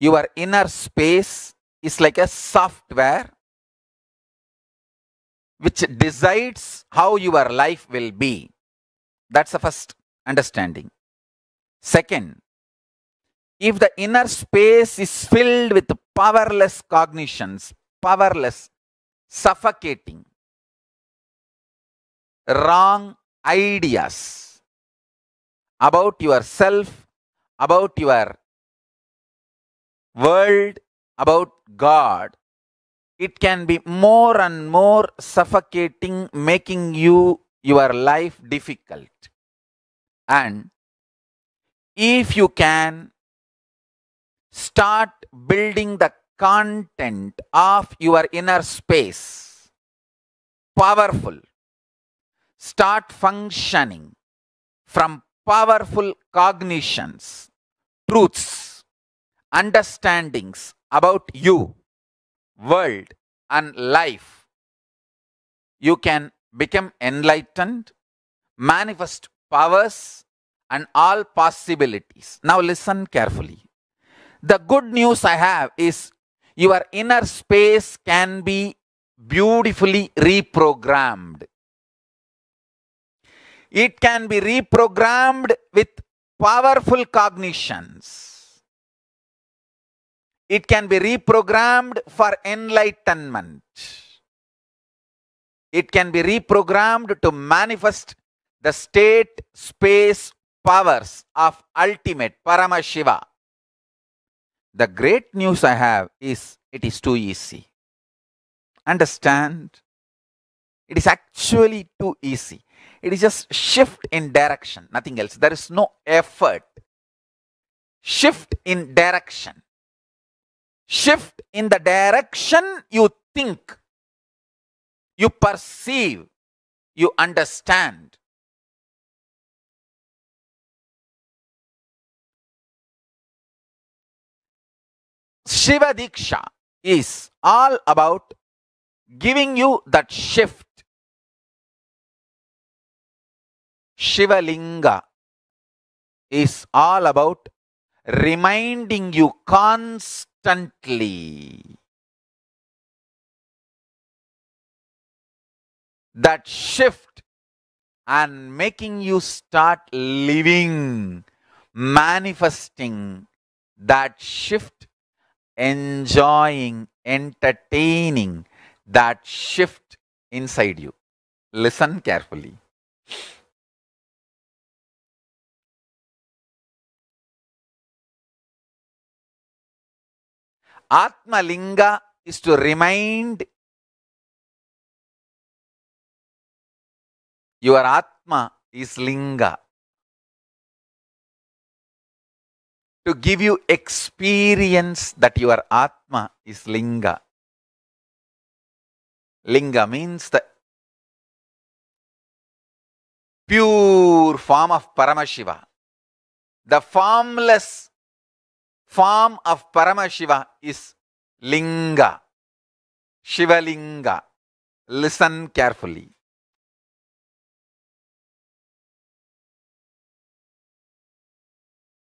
your inner space is like a software which decides how your life will be. That's the first understanding. Second, if the inner space is filled with powerless cognitions, powerless, suffocating, wrong ideas about yourself, about your world about God, it can be more and more suffocating, making you your life difficult. And if you can start building the content of your inner space, powerful, start functioning from powerful cognitions, truths, understandings about you, world, and life, you can become enlightened, manifest powers, and all possibilities. Now, listen carefully. The good news I have is your inner space can be beautifully reprogrammed. It can be reprogrammed with powerful cognitions it can be reprogrammed for enlightenment. It can be reprogrammed to manifest the state, space, powers of ultimate Paramashiva. The great news I have is it is too easy. Understand? It is actually too easy. It is just shift in direction, nothing else. There is no effort. Shift in direction shift in the direction you think, you perceive, you understand. Shiva Diksha is all about giving you that shift. Shiva Linga is all about reminding you constantly constantly. That shift and making you start living, manifesting that shift, enjoying, entertaining that shift inside you. Listen carefully. Atma Linga is to remind your Atma is Linga. To give you experience that your Atma is Linga. Linga means the pure form of Paramashiva, the formless form of Paramashiva is Linga, Shivalinga. Listen carefully.